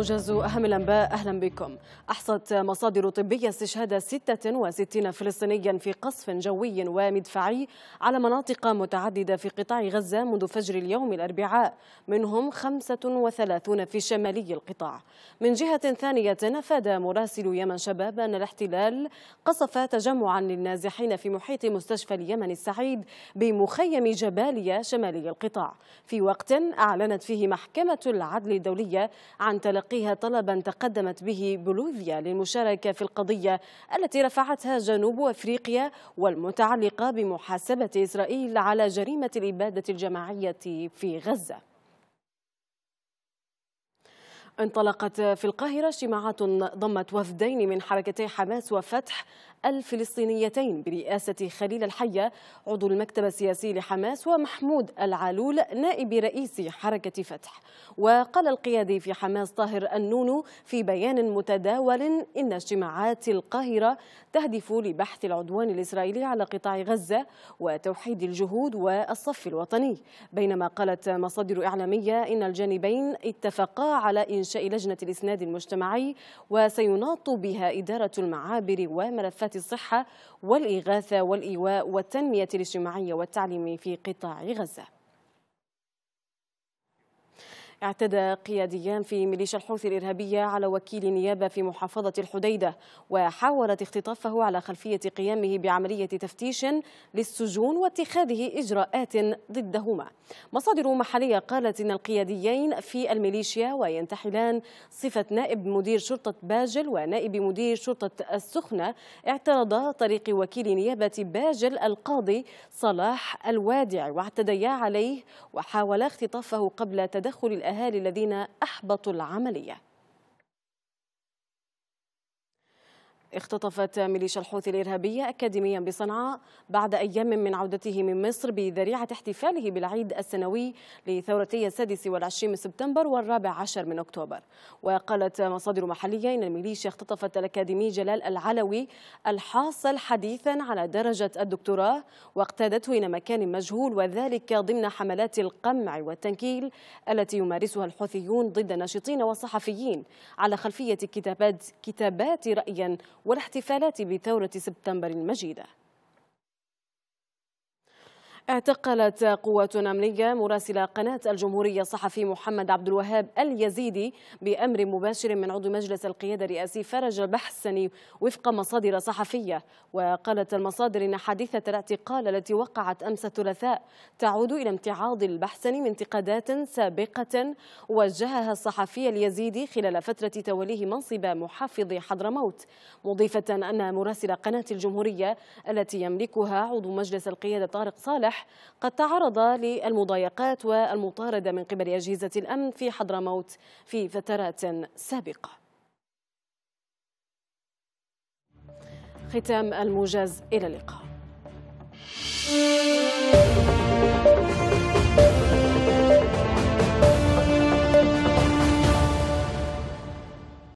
موجز أهم الأنباء أهلا بكم أحصت مصادر طبية استشهاد 66 فلسطينيا في قصف جوي ومدفعي على مناطق متعددة في قطاع غزة منذ فجر اليوم الأربعاء منهم 35 في شمالي القطاع من جهة ثانية أفاد مراسل يمن شباب أن الاحتلال قصف تجمعا للنازحين في محيط مستشفى اليمن السعيد بمخيم جباليا شمالي القطاع في وقت أعلنت فيه محكمة العدل الدولية عن تلقي تلقيها طلبا تقدمت به بولوفيا للمشاركة في القضية التي رفعتها جنوب أفريقيا والمتعلقة بمحاسبة إسرائيل على جريمة الإبادة الجماعية في غزة انطلقت في القاهرة اجتماعات ضمت وفدين من حركتي حماس وفتح الفلسطينيتين برئاسة خليل الحية عضو المكتب السياسي لحماس ومحمود العلول نائب رئيس حركة فتح وقال القيادي في حماس طاهر النونو في بيان متداول إن اجتماعات القاهرة تهدف لبحث العدوان الإسرائيلي على قطاع غزة وتوحيد الجهود والصف الوطني بينما قالت مصادر إعلامية إن الجانبين اتفقا على إنشاء إنشاء لجنة الإسناد المجتمعي وسيناط بها إدارة المعابر وملفات الصحة والإغاثة والإيواء والتنمية الاجتماعية والتعليم في قطاع غزة اعتدى قياديان في ميليشيا الحوثي الإرهابية على وكيل نيابة في محافظة الحديدة وحاولت اختطافه على خلفية قيامه بعملية تفتيش للسجون واتخاذه إجراءات ضدهما مصادر محلية قالت إن القياديين في الميليشيا وينتحلان صفة نائب مدير شرطة باجل ونائب مدير شرطة السخنة اعترضا طريق وكيل نيابة باجل القاضي صلاح الوادع واعتديا عليه وحاولا اختطافه قبل تدخل الأهالي الذين أحبطوا العملية اختطفت ميليشيا الحوثي الإرهابية أكاديميا بصنعاء بعد أيام من عودته من مصر بذريعة احتفاله بالعيد السنوي لثورتي السادس والعشرين من سبتمبر والرابع عشر من أكتوبر وقالت مصادر محلية إن الميليشيا اختطفت الأكاديمي جلال العلوي الحاصل حديثا على درجة الدكتوراه واقتادته إلى مكان مجهول وذلك ضمن حملات القمع والتنكيل التي يمارسها الحوثيون ضد ناشطين وصحفيين على خلفية كتابات كتابات رأيا والاحتفالات بثورة سبتمبر المجيدة اعتقلت قوات أمنية مراسل قناة الجمهورية الصحفي محمد عبد الوهاب اليزيدي بأمر مباشر من عضو مجلس القيادة الرئاسي فرج البحسني وفق مصادر صحفية وقالت المصادر إن حادثة الاعتقال التي وقعت أمس الثلاثاء تعود إلى امتعاض البحسني من انتقادات سابقة وجهها الصحفي اليزيدي خلال فترة توليه منصب محافظ حضرموت مضيفة أن مراسل قناة الجمهورية التي يملكها عضو مجلس القيادة طارق صالح قد تعرض للمضايقات والمطاردة من قبل أجهزة الأمن في حضرموت في فترات سابقة ختام الموجز إلى اللقاء